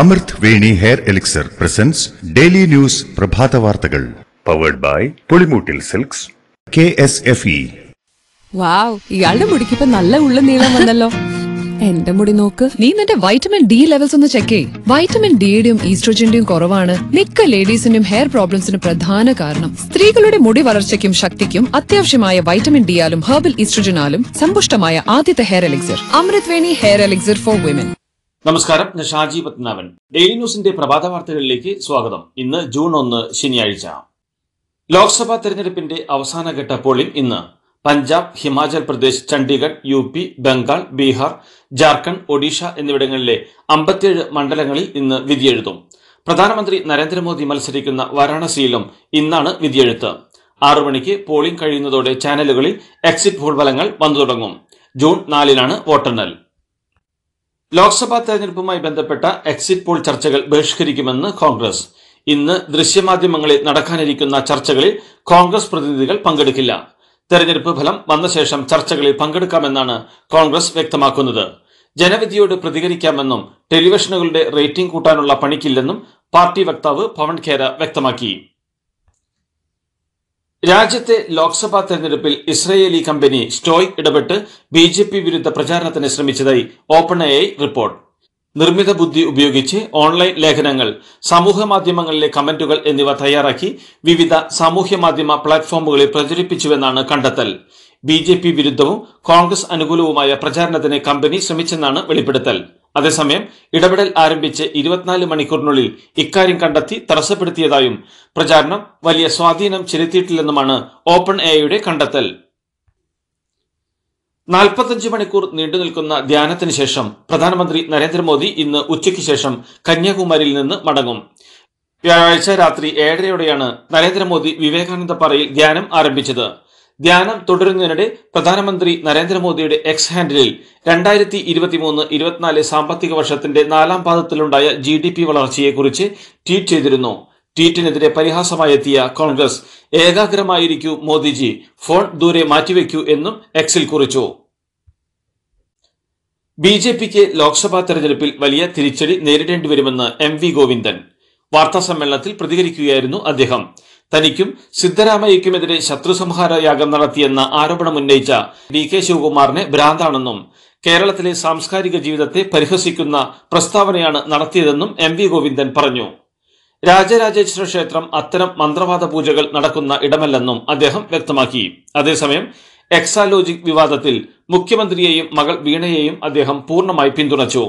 അമൃത് Veni hair elixir presents daily news പ്രഭാത വാർത്തകൾ powered by Pulimoottil silks K S F E wow ഇയാളുടെ മുടിക്ക് ഇപ്പൊ നല്ല ഉള്ള നീളം വന്നല്ലോ എന്റെ മുടി നോക്ക് നീ നിന്റെ വൈറ്റമിൻ ഡി ലെവൽസ് ഒന്ന് ചെക്ക് ചെയ് വൈറ്റമിൻ ഡിയുടെയും ഈസ്ട്രോജന്റെയും കുറവാണ് മിക്ക ലേഡീസിന്റെയും ഹെയർ പ്രോബ്ലംസിന് പ്രധാന കാരണം സ്ത്രീകളുടെ മുടി വളർച്ചയ്ക്കും ശക്തിക്കും അത്യാവശ്യമായ വൈറ്റമിൻ ഡിയാലും ഹെർബൽ ഈസ്ട്രോജനാലും സമ്പുഷ്ടമായ ആദ്യത്തെ hair elixir Amritveni hair elixir for women നമസ്കാരം ഞാൻ ഷാജി പത്മനാഭൻ ഡെയിലി ന്യൂസിന്റെ പ്രഭാത വാർത്തകളിലേക്ക് സ്വാഗതം ഇന്ന് ജൂൺ ഒന്ന് ശനിയാഴ്ച ലോക്സഭാ തെരഞ്ഞെടുപ്പിന്റെ അവസാനഘട്ട പോളിംഗ് ഇന്ന് പഞ്ചാബ് ഹിമാചൽ പ്രദേശ് ചണ്ഡീഗഡ് യു പി ബംഗാൾ ബീഹാർ ജാർഖണ്ഡ് ഒഡീഷ എന്നിവിടങ്ങളിലെ അമ്പത്തിയേഴ് മണ്ഡലങ്ങളിൽ ഇന്ന് വിധിയെഴുതും പ്രധാനമന്ത്രി നരേന്ദ്രമോദി മത്സരിക്കുന്ന വാരാണസിയിലും ഇന്നാണ് വിധിയെഴുത്ത് ആറു മണിക്ക് പോളിംഗ് കഴിയുന്നതോടെ ചാനലുകളിൽ എക്സിറ്റ് പോൾ ഫലങ്ങൾ വന്നു തുടങ്ങും ജൂൺ നാലിനാണ് വോട്ടെണ്ണൽ ലോക്സഭാ തെരഞ്ഞെടുപ്പുമായി ബന്ധപ്പെട്ട എക്സിറ്റ് പോൾ ചർച്ചകൾ ബഹിഷ്കരിക്കുമെന്ന് കോൺഗ്രസ് ഇന്ന് ദൃശ്യമാധ്യമങ്ങളിൽ നടക്കാനിരിക്കുന്ന ചർച്ചകളിൽ കോൺഗ്രസ് പ്രതിനിധികൾ പങ്കെടുക്കില്ല തെരഞ്ഞെടുപ്പ് ഫലം വന്ന ശേഷം ചർച്ചകളിൽ പങ്കെടുക്കാമെന്നാണ് കോൺഗ്രസ് വ്യക്തമാക്കുന്നത് ജനവിധിയോട് പ്രതികരിക്കാമെന്നും ടെലിവിഷനുകളുടെ റേറ്റിംഗ് കൂട്ടാനുള്ള പണിക്കില്ലെന്നും പാർട്ടി വക്താവ് പവൻ ഖേര വ്യക്തമാക്കി രാജ്യത്തെ ലോക്സഭാ തെരഞ്ഞെടുപ്പിൽ ഇസ്രയേലി കമ്പനി സ്റ്റോയ് ഇടപെട്ട് ബി ജെ പി വിരുദ്ധ പ്രചാരണത്തിന് ശ്രമിച്ചതായി ഓപ്പൺ എ റിപ്പോർട്ട് നിർമ്മിത ബുദ്ധി ഉപയോഗിച്ച് ഓൺലൈൻ ലേഖനങ്ങൾ സമൂഹ മാധ്യമങ്ങളിലെ കമന്റുകൾ എന്നിവ തയ്യാറാക്കി വിവിധ സാമൂഹ്യ മാധ്യമ പ്ലാറ്റ്ഫോമുകളിൽ പ്രചരിപ്പിച്ചുവെന്നാണ് കണ്ടെത്തൽ ബി ജെ പി വിരുദ്ധവും കോൺഗ്രസ് അനുകൂലവുമായ പ്രചാരണത്തിന് കമ്പനി ശ്രമിച്ചെന്നാണ് വെളിപ്പെടുത്തൽ അതേസമയം ഇടപെടൽ ആരംഭിച്ച് ഇരുപത്തിനാല് മണിക്കൂറിനുള്ളിൽ ഇക്കാര്യം കണ്ടെത്തി തടസ്സപ്പെടുത്തിയതായും പ്രചാരണം വലിയ സ്വാധീനം ചെലുത്തിയിട്ടില്ലെന്നുമാണ് ഓപ്പൺ എയുടെ കണ്ടെത്തൽ നാൽപ്പത്തഞ്ച് മണിക്കൂർ നീണ്ടു നിൽക്കുന്ന ധ്യാനത്തിന് ശേഷം പ്രധാനമന്ത്രി നരേന്ദ്രമോദി ഇന്ന് ഉച്ചയ്ക്ക് ശേഷം കന്യാകുമാരിയിൽ നിന്ന് മടങ്ങും വ്യാഴാഴ്ച രാത്രി ഏഴരയോടെയാണ് നരേന്ദ്രമോദി വിവേകാനന്ദ പാറയിൽ ധ്യാനം ആരംഭിച്ചത് ധ്യാനം തുടരുന്നതിനിടെ പ്രധാനമന്ത്രി നരേന്ദ്രമോദിയുടെ എക്സ് ഹാൻഡിലിൽ രണ്ടായിരത്തി ഇരുപത്തിമൂന്ന് ഇരുപത്തിനാല് സാമ്പത്തിക വർഷത്തിന്റെ നാലാം പാദത്തിലുണ്ടായ ജി ഡി പി വളർച്ചയെക്കുറിച്ച് ട്വീറ്റ് ചെയ്തിരുന്നു ട്വീറ്റിനെതിരെ പരിഹാസമായെത്തിയ കോൺഗ്രസ് ഏകാഗ്രമായിരിക്കൂ മോദിജി ഫോൺ ദൂരെ മാറ്റിവെക്കൂ എന്നും എക്സിൽ കുറിച്ചു ബി ജെ പിക്ക് ലോക്സഭാ തെരഞ്ഞെടുപ്പിൽ വലിയ തിരിച്ചടി നേരിടേണ്ടി വരുമെന്ന് എം വി ഗോവിന്ദൻ വാർത്താ സമ്മേളനത്തിൽ പ്രതികരിക്കുകയായിരുന്നു അദ്ദേഹം തനിക്കും സിദ്ധരാമയ്ക്കുമെതിരെ ശത്രുസംഹാര യാഗം നടത്തിയെന്ന ആരോപണം ഉന്നയിച്ച വി കെ ശിവകുമാറിനെ ഭ്രാന്താണെന്നും കേരളത്തിലെ സാംസ്കാരിക ജീവിതത്തെ പരിഹസിക്കുന്ന പ്രസ്താവനയാണ് നടത്തിയതെന്നും എം വി ഗോവിന്ദൻ പറഞ്ഞു രാജരാജേശ്വര ക്ഷേത്രം അത്തരം മന്ത്രവാദ പൂജകൾ നടക്കുന്ന ഇടമല്ലെന്നും അദ്ദേഹം വ്യക്തമാക്കി അതേസമയം എക്സാലോജിക് വിവാദത്തിൽ മുഖ്യമന്ത്രിയെയും മകൾ വീണയെയും അദ്ദേഹം പൂർണ്ണമായി പിന്തുണച്ചു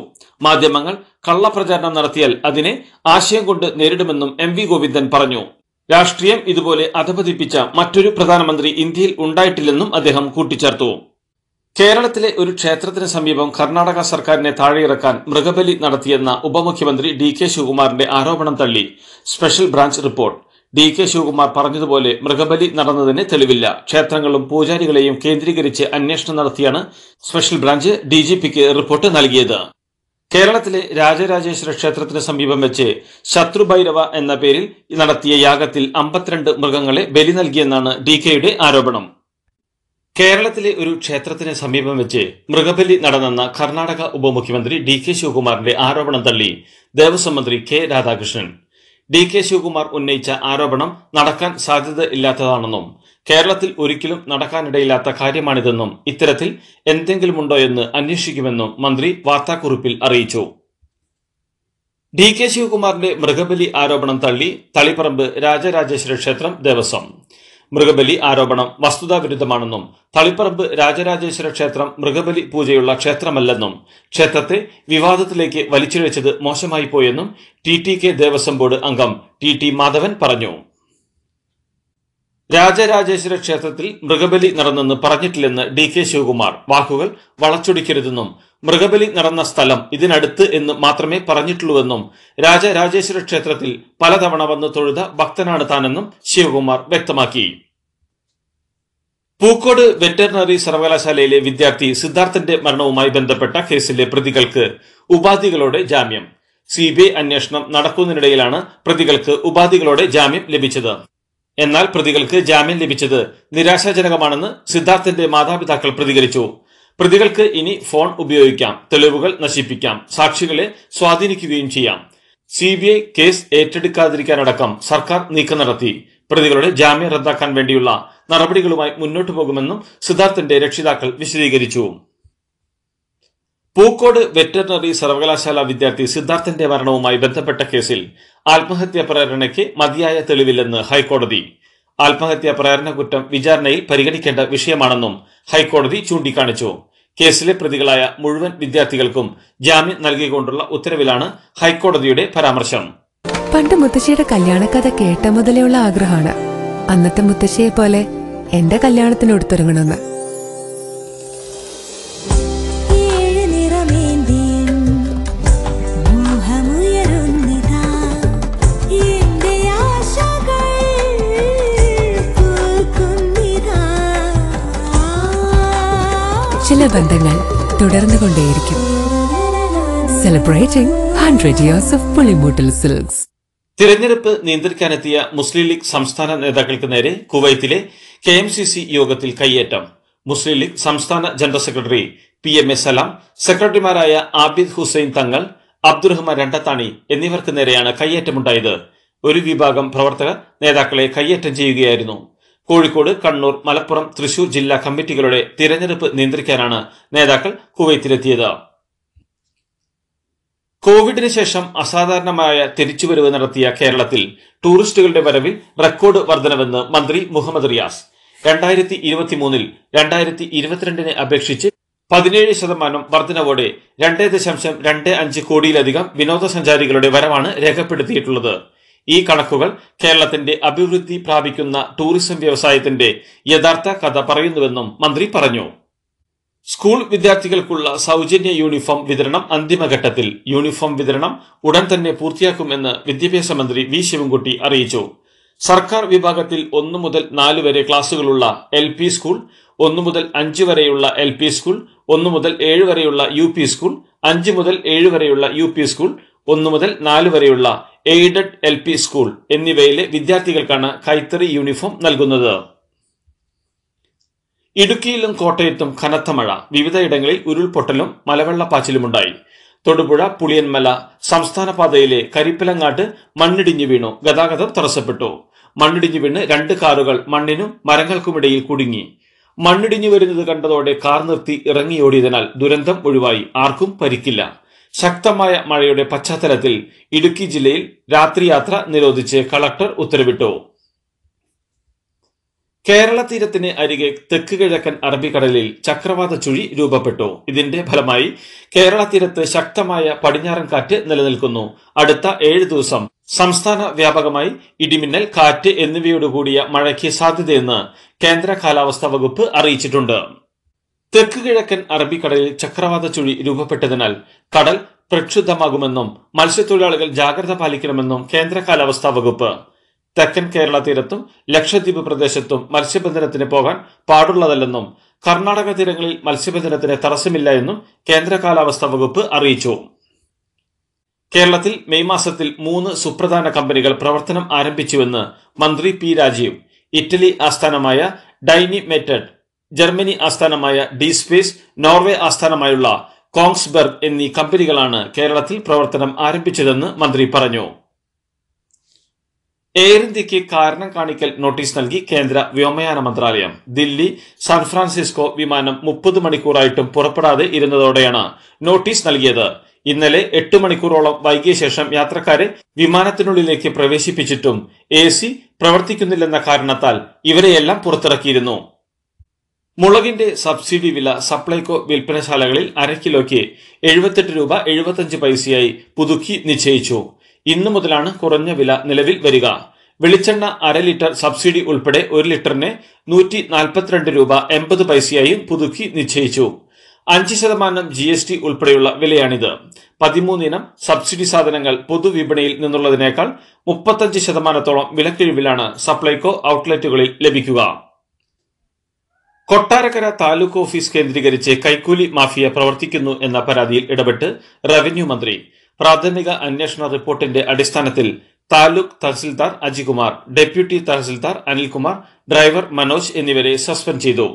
മാധ്യമങ്ങൾ കള്ളപ്രചാരണം നടത്തിയാൽ അതിനെ ആശയം കൊണ്ട് നേരിടുമെന്നും എം വി ഗോവിന്ദൻ പറഞ്ഞു രാഷ്ട്രീയം ഇതുപോലെ അധപതിപ്പിച്ച മറ്റൊരു പ്രധാനമന്ത്രി ഇന്ത്യയിൽ ഉണ്ടായിട്ടില്ലെന്നും അദ്ദേഹം കൂട്ടിച്ചേർത്തു കേരളത്തിലെ ഒരു ക്ഷേത്രത്തിന് സമീപം കർണാടക സർക്കാരിനെ താഴെയിറക്കാൻ മൃഗബലി നടത്തിയെന്ന ഉപമുഖ്യമന്ത്രി ഡി കെ ശിവകുമാറിന്റെ ആരോപണം തള്ളി special branch report D K Shivakumar പറഞ്ഞതുപോലെ മൃഗബലി നടന്നതിന് തെളിവില്ല ക്ഷേത്രങ്ങളും പൂജാരികളെയും കേന്ദ്രീകരിച്ച് അന്വേഷണം നടത്തിയാണ് സ്പെഷ്യൽ ബ്രാഞ്ച് ഡി റിപ്പോർട്ട് നൽകിയത് കേരളത്തിലെ രാജരാജേശ്വര ക്ഷേത്രത്തിന് സമീപം വെച്ച് ശത്രുഭൈരവ എന്ന പേരിൽ നടത്തിയ യാഗത്തിൽ അമ്പത്തിരണ്ട് മൃഗങ്ങളെ ബലി നൽകിയെന്നാണ് ഡി കെയുടെ ആരോപണം കേരളത്തിലെ ഒരു ക്ഷേത്രത്തിന് സമീപം വെച്ച് മൃഗബലി നടന്നെന്ന കർണാടക ഉപമുഖ്യമന്ത്രി ഡി കെ ശിവകുമാറിന്റെ ആരോപണം തള്ളി ദേവസ്വം മന്ത്രി K Radhakrishnan D K Shivakumar ഉന്നയിച്ച ആരോപണം നടക്കാൻ സാധ്യത ഇല്ലാത്തതാണെന്നും കേരളത്തിൽ ഒരിക്കലും നടക്കാനിടയില്ലാത്ത കാര്യമാണിതെന്നും ഇത്തരത്തിൽ എന്തെങ്കിലുമുണ്ടോ എന്ന് അന്വേഷിക്കുമെന്നും മന്ത്രി വാർത്താക്കുറിപ്പിൽ അറിയിച്ചു ഡി കെ ശിവകുമാറിന്റെ മൃഗബലി ആരോപണം തള്ളി തളിപ്പറമ്പ് രാജരാജേശ്വര ക്ഷേത്രം ദേവസ്വം മൃഗബലി ആരോപണം വസ്തുതാവിരുദ്ധമാണെന്നും തളിപ്പറമ്പ് രാജരാജേശ്വര ക്ഷേത്രം മൃഗബലി പൂജയുള്ള ക്ഷേത്രമല്ലെന്നും ക്ഷേത്രത്തെ വിവാദത്തിലേക്ക് വലിച്ചുവെച്ചത് മോശമായി പോയെന്നും T T K Devaswom board അംഗം ടി ടി മാധവൻ പറഞ്ഞു രാജരാജേശ്വര ക്ഷേത്രത്തിൽ മൃഗബലി നടന്നെന്ന് പറഞ്ഞിട്ടില്ലെന്ന് ഡി കെ ശിവകുമാർ വാക്കുകൾ വളച്ചൊടിക്കരുതെന്നും മൃഗബലി നടന്ന സ്ഥലം ഇതിനടുത്ത് എന്ന് മാത്രമേ പറഞ്ഞിട്ടുള്ളൂവെന്നും രാജരാജേശ്വര ക്ഷേത്രത്തിൽ പലതവണ വന്ന് തൊഴുത ഭക്തനാണ് താനെന്നും ശിവകുമാർ വ്യക്തമാക്കി പൂക്കോട് വെറ്ററിനറി സർവകലാശാലയിലെ വിദ്യാർത്ഥി സിദ്ധാർത്ഥന്റെ മരണവുമായി ബന്ധപ്പെട്ട കേസിലെ പ്രതികൾക്ക് ഉപാധികളോടെ ജാമ്യം സി അന്വേഷണം നടക്കുന്നതിനിടയിലാണ് പ്രതികൾക്ക് ഉപാധികളോടെ ജാമ്യം ലഭിച്ചത് എന്നാൽ പ്രതികൾക്ക് ജാമ്യം ലഭിച്ചത് നിരാശാജനകമാണെന്ന് സിദ്ധാർത്ഥിന്റെ മാതാപിതാക്കൾ പ്രതികരിച്ചു പ്രതികൾക്ക് ഇനി ഫോൺ ഉപയോഗിക്കാം തെളിവുകൾ നശിപ്പിക്കാം സാക്ഷികളെ സ്വാധീനിക്കുകയും ചെയ്യാം സി ബി ഐ കേസ് ഏറ്റെടുക്കാതിരിക്കാനടക്കം സർക്കാർ നീക്കം നടത്തി പ്രതികളുടെ ജാമ്യം റദ്ദാക്കാൻ വേണ്ടിയുള്ള നടപടികളുമായി മുന്നോട്ടു പോകുമെന്നും സിദ്ധാർത്ഥിന്റെ രക്ഷിതാക്കൾ വിശദീകരിച്ചു പൂക്കോട് വെറ്ററിനറി സർവകലാശാല വിദ്യാർത്ഥി സിദ്ധാർത്ഥിന്റെ മരണവുമായി ബന്ധപ്പെട്ട കേസിൽ ആത്മഹത്യാ പ്രേരണയ്ക്ക് മതിയായ തെളിവില്ലെന്ന് ഹൈക്കോടതി ആത്മഹത്യാ പ്രേരണ കുറ്റം വിചാരണയിൽ പരിഗണിക്കേണ്ട വിഷയമാണെന്നും ഹൈക്കോടതി ചൂണ്ടിക്കാണിച്ചു കേസിലെ പ്രതികളായ മുഴുവൻ വിദ്യാർത്ഥികൾക്കും ജാമ്യം നൽകിക്കൊണ്ടുള്ള ഉത്തരവിലാണ് ഹൈക്കോടതിയുടെ പരാമർശം പണ്ട് മുത്തശ്ശിയുടെ കല്യാണക്കഥ കേട്ട ഉള്ള ആഗ്രഹമാണ് അന്നത്തെ മുത്തശ്ശിയെ പോലെ എന്റെ കല്യാണത്തിന് ഉടുത്തൊരുങ്ങണമെന്ന് നല്ല ബന്ധങ്ങൾ തുടർന്നു കൊണ്ടേയിരിക്കും celebrating hundred years of Pulimoottil silks തിരഞ്ഞെടുപ്പ് നിയന്ത്രിക്കാനെത്തിയ മുസ്ലിം ലീഗ് സംസ്ഥാന നേതാക്കൾക്ക് നേരെ കുവൈത്തിലെ കെ എം സി സി യോഗത്തിൽ കൈയേറ്റം മുസ്ലിം ലീഗ് സംസ്ഥാന general secretary P M A Salam സെക്രട്ടറിമാരായ ആബിദ് ഹുസൈൻ തങ്ങൾ അബ്ദുറഹ്മാൻ രണ്ടത്താണി എന്നിവർക്ക് നേരെയാണ് കയ്യേറ്റമുണ്ടായത് ഒരു വിഭാഗം പ്രവർത്തകർ നേതാക്കളെ കയ്യേറ്റം ചെയ്യുകയായിരുന്നു കോഴിക്കോട് കണ്ണൂർ മലപ്പുറം തൃശൂർ ജില്ലാ കമ്മിറ്റികളുടെ തിരഞ്ഞെടുപ്പ് നിയന്ത്രിക്കാനാണ് നേതാക്കൾ കുവൈത്തിലെത്തിയത് കോവിഡിന് ശേഷം അസാധാരണമായ തിരിച്ചുവരവ് നടത്തിയ കേരളത്തിൽ ടൂറിസ്റ്റുകളുടെ വരവിൽ റെക്കോർഡ് വർധനവെന്ന് മന്ത്രി മുഹമ്മദ് റിയാസ് രണ്ടായിരത്തി ഇരുപത്തിമൂന്നിൽ രണ്ടായിരത്തി ഇരുപത്തിരണ്ടിനെ അപേക്ഷിച്ച് പതിനേഴ് ശതമാനം വർധനവോടെ രണ്ടേ ദശാംശം രണ്ട് അഞ്ച് കോടിയിലധികം വിനോദസഞ്ചാരികളുടെ വരവാണ് രേഖപ്പെടുത്തിയിട്ടുള്ളത് ഈ കണക്കുകൾ കേരളത്തിന്റെ അഭിവൃദ്ധി പ്രാപിക്കുന്ന ടൂറിസം വ്യവസായത്തിന്റെ യഥാർത്ഥ കഥ പറയുന്നുവെന്നും മന്ത്രി പറഞ്ഞു സ്കൂൾ വിദ്യാർത്ഥികൾക്കുള്ള സൗജന്യ യൂണിഫോം വിതരണം അന്തിമഘട്ടത്തിൽ യൂണിഫോം വിതരണം ഉടൻ തന്നെ പൂർത്തിയാക്കുമെന്ന് വിദ്യാഭ്യാസ മന്ത്രി വി ശിവൻകുട്ടി അറിയിച്ചു സർക്കാർ വിഭാഗത്തിൽ ഒന്നു മുതൽ നാലു വരെ ക്ലാസ്സുകളുള്ള എൽ പി സ്കൂൾ ഒന്നു മുതൽ അഞ്ച് വരെയുള്ള എൽ പി സ്കൂൾ ഒന്നു മുതൽ ഏഴ് വരെയുള്ള യു പി സ്കൂൾ അഞ്ച് മുതൽ ഏഴ് വരെയുള്ള യു പി സ്കൂൾ ഒന്നു മുതൽ നാല് വരെയുള്ള എയ്ഡഡ് എൽ പി സ്കൂൾ എന്നിവയിലെ വിദ്യാർത്ഥികൾക്കാണ് കൈത്തറി യൂണിഫോം നൽകുന്നത് ഇടുക്കിയിലും കോട്ടയത്തും കനത്ത മഴ വിവിധയിടങ്ങളിൽ ഉരുൾപൊട്ടലും മലവെള്ളപ്പാച്ചിലുമുണ്ടായി തൊടുപുഴ പുളിയന്മല സംസ്ഥാന പാതയിലെ കരിപ്പിലങ്ങാട്ട് മണ്ണിടിഞ്ഞു വീണു ഗതാഗതം തടസ്സപ്പെട്ടു മണ്ണിടിഞ്ഞു വീണ് രണ്ട് കാറുകൾ മണ്ണിനും മരങ്ങൾക്കുമിടയിൽ കുടുങ്ങി മണ്ണിടിഞ്ഞു വരുന്നത് കണ്ടതോടെ കാർ നിർത്തി ഇറങ്ങിയോടിയതിനാൽ ദുരന്തം ഒഴിവായി ആർക്കും പരിക്കില്ല ശക്തമായ മഴയുടെ പശ്ചാത്തലത്തിൽ ഇടുക്കി ജില്ലയിൽ രാത്രിയാത്ര നിരോധിച്ച് കളക്ടർ ഉത്തരവിട്ടു കേരള തീരത്തിന് അരികെ തെക്ക് കിഴക്കൻ അറബിക്കടലിൽ ചക്രവാത ചുഴി രൂപപ്പെട്ടു ഇതിന്റെ ഫലമായി കേരള തീരത്ത് ശക്തമായ പടിഞ്ഞാറൻ കാറ്റ് നിലനിൽക്കുന്നു അടുത്ത ഏഴ് ദിവസം സംസ്ഥാന വ്യാപകമായി ഇടിമിന്നൽ കാറ്റ് എന്നിവയോടുകൂടിയ മഴയ്ക്ക് സാധ്യതയെന്ന് കേന്ദ്ര കാലാവസ്ഥാ വകുപ്പ് അറിയിച്ചിട്ടുണ്ട് തെക്ക് കിഴക്കൻ അറബിക്കടലിൽ ചക്രവാത ചുഴി രൂപപ്പെട്ടതിനാൽ കടൽ പ്രക്ഷുബ്ധമാകുമെന്നും മത്സ്യത്തൊഴിലാളികൾ ജാഗ്രത പാലിക്കണമെന്നും കേന്ദ്ര കാലാവസ്ഥാ വകുപ്പ് തെക്കൻ കേരള തീരത്തും ലക്ഷദ്വീപ് പ്രദേശത്തും മത്സ്യബന്ധനത്തിന് പോകാൻ പാടുള്ളതല്ലെന്നും കർണാടക തീരങ്ങളിൽ മത്സ്യബന്ധനത്തിന് തടസ്സമില്ല എന്നും കേന്ദ്ര കാലാവസ്ഥാ വകുപ്പ് അറിയിച്ചു കേരളത്തിൽ മെയ് മാസത്തിൽ മൂന്ന് സുപ്രധാന കമ്പനികൾ പ്രവർത്തനം ആരംഭിച്ചുവെന്ന് മന്ത്രി പി രാജീവ് ഇറ്റലി ആസ്ഥാനമായ ഡൈനി മെറ്റഡ് ജർമ്മനി ആസ്ഥാനമായ ഡി സ്പേസ് നോർവേ ആസ്ഥാനമായുള്ള കോങ്സ്ബർഗ് എന്നീ കമ്പനികളാണ് കേരളത്തിൽ പ്രവർത്തനം ആരംഭിച്ചതെന്ന് മന്ത്രി പറഞ്ഞു എയർ ഇന്ത്യക്ക് കാരണം കാണിക്കൽ നോട്ടീസ് നൽകി കേന്ദ്ര വ്യോമയാന മന്ത്രാലയം ദില്ലി സാൻ ഫ്രാൻസിസ്കോ വിമാനം മുപ്പത് മണിക്കൂറായിട്ടും പുറപ്പെടാതെ ഇരുന്നതോടെയാണ് നോട്ടീസ് നൽകിയത് ഇന്നലെ എട്ട് മണിക്കൂറോളം വൈകിയ ശേഷം യാത്രക്കാരെ വിമാനത്തിനുള്ളിലേക്ക് പ്രവേശിപ്പിച്ചിട്ടും എ സി പ്രവർത്തിക്കുന്നില്ലെന്ന കാരണത്താൽ ഇവരെയെല്ലാം പുറത്തിറക്കിയിരുന്നു മുളകിന്റെ സബ്സിഡി വില സപ്ലൈകോ വിൽപ്പനശാലകളിൽ അരക്കിലോയ്ക്ക് എഴുപത്തെട്ട് രൂപ എഴുപത്തഞ്ച് പൈസയായി പുതുക്കി നിശ്ചയിച്ചു ഇന്നു മുതലാണ് കുറഞ്ഞ വില നിലവിൽ വരിക വെളിച്ചെണ്ണ അര ലിറ്റർ സബ്സിഡി ഉൾപ്പെടെ ഒരു ലിറ്ററിന് നൂറ്റി നാൽപ്പത്തിരണ്ട് രൂപ എൺപത് പൈസയായും പുതുക്കി നിശ്ചയിച്ചു അഞ്ച് ശതമാനം ജി എസ് ടി ഉൾപ്പെടെയുള്ള വിലയാണിത് പതിമൂന്നിനം സബ്സിഡി സാധനങ്ങൾ പൊതുവിപണിയിൽ നിന്നുള്ളതിനേക്കാൾ മുപ്പത്തഞ്ച് ശതമാനത്തോളം വിലക്കിഴിവിലാണ് സപ്ലൈകോ ഔട്ട്ലെറ്റുകളിൽ ലഭിക്കുക കൊട്ടാരക്കര താലൂക്ക് ഓഫീസ് കേന്ദ്രീകരിച്ച് കൈക്കൂലി മാഫിയ പ്രവർത്തിക്കുന്നു എന്ന പരാതിയിൽ ഇടപെട്ട് റവന്യൂ മന്ത്രി പ്രാഥമിക അന്വേഷണ റിപ്പോർട്ടിന്റെ അടിസ്ഥാനത്തിൽ താലൂക്ക് തഹസിൽദാർ അജികുമാർ ഡെപ്യൂട്ടി തഹസിൽദാർ അനിൽകുമാർ ഡ്രൈവർ മനോജ് എന്നിവരെ സസ്പെൻഡ് ചെയ്തു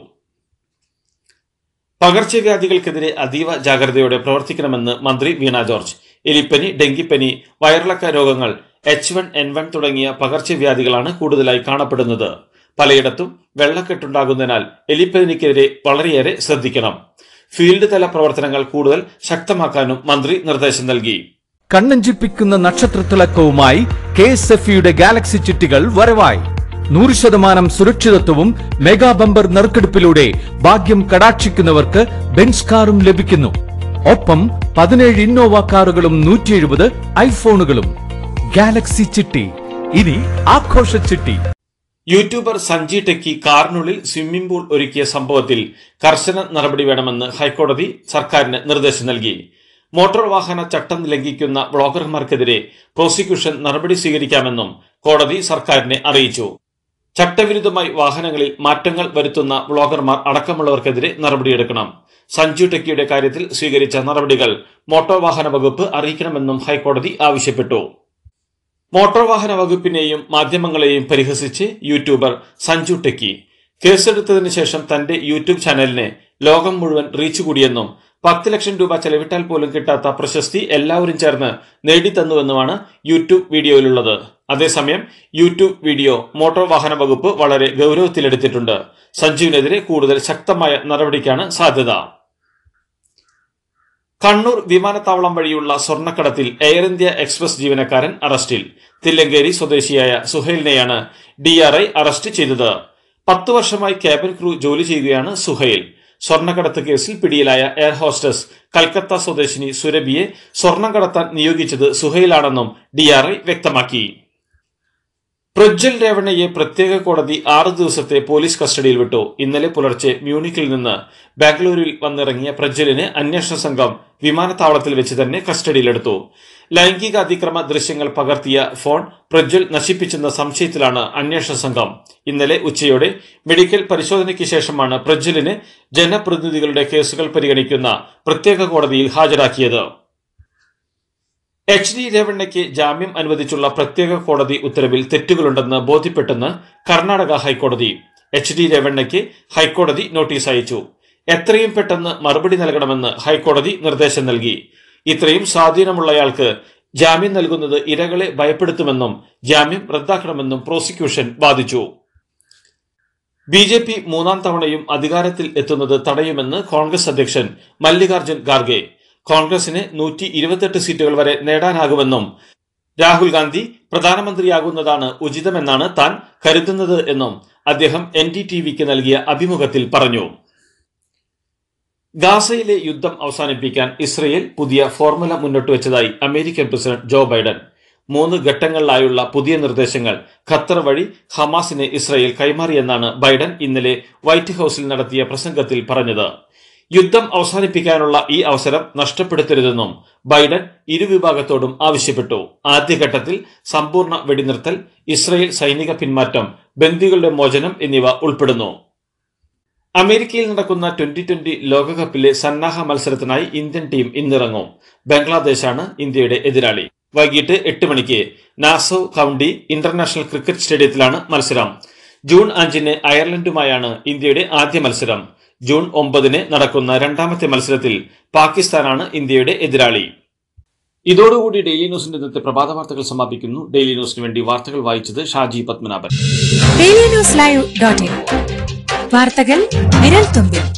പകർച്ചവ്യാധികൾക്കെതിരെ അതീവ ജാഗ്രതയോടെ പ്രവർത്തിക്കണമെന്ന് മന്ത്രി വീണ ജോർജ് എലിപ്പനി ഡെങ്കിപ്പനി വയറിളക്ക രോഗങ്ങൾ എച്ച് വൺ എൻ വൺ തുടങ്ങിയ പകർച്ചവ്യാധികളാണ് കൂടുതലായി കാണപ്പെടുന്നത് പലയിടത്തും വെള്ളക്കെട്ടുണ്ടാകുന്നതിനാൽ എലിപ്പനിക്കെതിരെ വളരെയേറെ ശ്രദ്ധിക്കണം ഫീൽഡ് തല പ്രവർത്തനങ്ങൾ കൂടുതൽ ശക്തമാക്കാനും മന്ത്രി നിർദ്ദേശം നൽകി കണ്ണഞ്ചിപ്പിക്കുന്ന നക്ഷത്രത്തിളക്കവുമായി കെ എസ് എഫ് ഗാലക്സി ചിട്ടികൾ വരവായി നൂറ് ശതമാനം സുരക്ഷിതത്വവും മെഗാ ബമ്പർ നറുക്കെടുപ്പിലൂടെ ഭാഗ്യം കടാക്ഷിക്കുന്നവർക്ക് ബെൻസ് കാറും ലഭിക്കുന്നു ഒപ്പം പതിനേഴ് ഇന്നോവ കാറുകളും നൂറ്റി എഴുപത് ഐഫോണുകളും ഗാലക്സി ചിട്ടി ഇനി ആഘോഷ ചിട്ടി യൂട്യൂബർ സഞ്ജി ടെക്കി കാറിനുള്ളിൽ സ്വിമ്മിംഗ് പൂൾ ഒരുക്കിയ സംഭവത്തിൽ കർശന നടപടി വേണമെന്ന് ഹൈക്കോടതി സർക്കാരിന് നിർദ്ദേശം നൽകി മോട്ടോർ വാഹന ചട്ടം ലംഘിക്കുന്ന വ്ളോഗർമാർക്കെതിരെ പ്രോസിക്യൂഷൻ നടപടി സ്വീകരിക്കാമെന്നും കോടതി സർക്കാരിനെ അറിയിച്ചു ചട്ടവിരുദ്ധമായി വാഹനങ്ങളിൽ മാറ്റങ്ങൾ വരുത്തുന്ന വ്ളോഗർമാർ അടക്കമുള്ളവർക്കെതിരെ നടപടിയെടുക്കണം സഞ്ജു ടെക്കിയുടെ കാര്യത്തിൽ സ്വീകരിച്ച നടപടികൾ മോട്ടോർ വാഹന വകുപ്പ് അറിയിക്കണമെന്നും ഹൈക്കോടതി ആവശ്യപ്പെട്ടു മോട്ടോർ വാഹന വകുപ്പിനെയും മാധ്യമങ്ങളെയും പരിഹസിച്ച് യൂട്യൂബർ സഞ്ജു ടെക്കി കേസെടുത്തതിന് ശേഷം തന്റെ യൂട്യൂബ് ചാനലിനെ ലോകം മുഴുവൻ റീച്ച് കൂടിയെന്നും പത്ത് ലക്ഷം രൂപ ചെലവിട്ടാൽ പോലും കിട്ടാത്ത പ്രശസ്തി എല്ലാവരും ചേർന്ന് നേടിത്തന്നുവെന്നുമാണ് യൂട്യൂബ് വീഡിയോയിലുള്ളത് അതേസമയം യൂട്യൂബ് വീഡിയോ മോട്ടോർ വാഹന വകുപ്പ് വളരെ ഗൗരവത്തിലെടുത്തിട്ടുണ്ട് സഞ്ജുവിനെതിരെ കൂടുതൽ ശക്തമായ നടപടിക്കാണ് സാധ്യത കണ്ണൂർ വിമാനത്താവളം വഴിയുള്ള സ്വർണ്ണക്കടത്തിൽ എയർ ഇന്ത്യ എക്സ്പ്രസ് ജീവനക്കാരൻ അറസ്റ്റിൽ തില്ലങ്കേരി സ്വദേശിയായ സുഹൈലിനെയാണ് ഡിആർഐ അറസ്റ്റ് ചെയ്തത് പത്തു വർഷമായി ക്യാബിൻ ക്രൂ ജോലി ചെയ്യുകയാണ് സുഹൈൽ സ്വർണ്ണക്കടത്ത് കേസിൽ പിടിയിലായ എയർ ഹോസ്റ്റസ് കൽക്കത്ത സ്വദേശിനി സുരഭിയെ സ്വർണം കടത്താൻ നിയോഗിച്ചത് സുഹൈലാണെന്നും ഡിആർഐ വ്യക്തമാക്കി പ്രജ്വൽ രേവണയെ പ്രത്യേക കോടതി ആറു ദിവസത്തെ പോലീസ് കസ്റ്റഡിയിൽ വിട്ടു ഇന്നലെ പുലർച്ചെ മ്യൂണിക്കിൽ നിന്ന് ബാംഗ്ലൂരിൽ വന്നിറങ്ങിയ പ്രജ്വലിനെ അന്വേഷണ സംഘം വിമാനത്താവളത്തിൽ വെച്ച് തന്നെ കസ്റ്റഡിയിലെടുത്തു ലൈംഗിക അതിക്രമ ദൃശ്യങ്ങൾ പകർത്തിയ ഫോൺ പ്രജ്വൽ നശിപ്പിച്ചെന്ന സംശയത്തിലാണ് അന്വേഷണ സംഘം ഇന്നലെ ഉച്ചയോടെ മെഡിക്കൽ പരിശോധനയ്ക്ക് ശേഷമാണ് പ്രജ്വലിനെ ജനപ്രതിനിധികളുടെ കേസുകൾ പരിഗണിക്കുന്ന പ്രത്യേക കോടതിയിൽ ഹാജരാക്കിയത് എച്ച് ഡി രേവണ്ണയ്ക്ക് ജാമ്യം അനുവദിച്ചുള്ള പ്രത്യേക കോടതി ഉത്തരവിൽ തെറ്റുകളുണ്ടെന്ന് ബോധ്യപ്പെട്ടെന്ന് കർണാടക ഹൈക്കോടതി എച്ച് ഡി രേവണ്ണയ്ക്ക് ഹൈക്കോടതി നോട്ടീസ് അയച്ചു എത്രയും പെട്ടെന്ന് മറുപടി നൽകണമെന്ന് ഹൈക്കോടതി നിർദ്ദേശം നൽകി ഇത്രയും സ്വാധീനമുള്ളയാൾക്ക് ജാമ്യം നൽകുന്നത് ഇരകളെ ഭയപ്പെടുത്തുമെന്നും ജാമ്യം റദ്ദാക്കണമെന്നും പ്രോസിക്യൂഷൻ വാദിച്ചു ബി ജെ പി മൂന്നാം തവണയും അധികാരത്തിൽ എത്തുന്നത് തടയുമെന്ന് കോൺഗ്രസ് അധ്യക്ഷൻ മല്ലികാർജ്ജുൻ ഖാർഗെ കോൺഗ്രസിന് നൂറ്റി ഇരുപത്തെട്ട് സീറ്റുകൾ വരെ നേടാനാകുമെന്നും രാഹുൽ ഗാന്ധി പ്രധാനമന്ത്രിയാകുന്നതാണ് ഉചിതമെന്നാണ് താൻ കരുതുന്നത് എന്നും അദ്ദേഹം എൻ ഡി ടി വിക്ക് നൽകിയ അഭിമുഖത്തിൽ പറഞ്ഞു ഗാസയിലെ യുദ്ധം അവസാനിപ്പിക്കാൻ ഇസ്രയേൽ പുതിയ ഫോർമുല മുന്നോട്ട് വെച്ചതായി അമേരിക്കൻ പ്രസിഡന്റ് ജോ ബൈഡൻ മൂന്ന് ഘട്ടങ്ങളിലായുള്ള പുതിയ നിർദ്ദേശങ്ങൾ ഖത്തർ വഴി ഹമാസിനെ ഇസ്രയേൽ കൈമാറിയെന്നാണ് ബൈഡൻ ഇന്നലെ വൈറ്റ് ഹൌസിൽ നടത്തിയ പ്രസംഗത്തിൽ പറഞ്ഞത് യുദ്ധം അവസാനിപ്പിക്കാനുള്ള ഈ അവസരം നഷ്ടപ്പെടുത്തരുതെന്നും ബൈഡൻ ഇരുവിഭാഗത്തോടും ആവശ്യപ്പെട്ടു ആദ്യഘട്ടത്തിൽ സമ്പൂർണ്ണ വെടിനിർത്തൽ ഇസ്രയേൽ സൈനിക പിന്മാറ്റം ബന്ദികളുടെ മോചനം എന്നിവ ഉൾപ്പെടുന്നു അമേരിക്കയിൽ നടക്കുന്ന ട്വന്റി ട്വന്റി ലോകകപ്പിലെ സന്നാഹ മത്സരത്തിനായി ഇന്ത്യൻ ടീം ഇന്നിറങ്ങും ബംഗ്ലാദേശാണ് ഇന്ത്യയുടെ എതിരാളി വൈകിട്ട് എട്ട് മണിക്ക് നാസോ കൌണ്ടി ഇന്റർനാഷണൽ ക്രിക്കറ്റ് സ്റ്റേഡിയത്തിലാണ് മത്സരം ജൂൺ അഞ്ചിന് അയർലൻഡുമായാണ് ഇന്ത്യയുടെ ആദ്യ മത്സരം ജൂൺ ഒമ്പതിന് നടക്കുന്ന രണ്ടാമത്തെ മത്സരത്തിൽ പാകിസ്ഥാനാണ് ഇന്ത്യയുടെ എതിരാളി ഇതോടുകൂടി ഡെയിലി ന്യൂസിന്റെ ഇന്നത്തെ പ്രഭാത വാർത്തകൾ സമാപിക്കുന്നു ഡെയിലി ന്യൂസിന് വേണ്ടി വാർത്തകൾ വായിച്ചത് Shaji Padmanabhan daily news live dot വാർത്തകൾ വിരൽ തുമ്പിൽ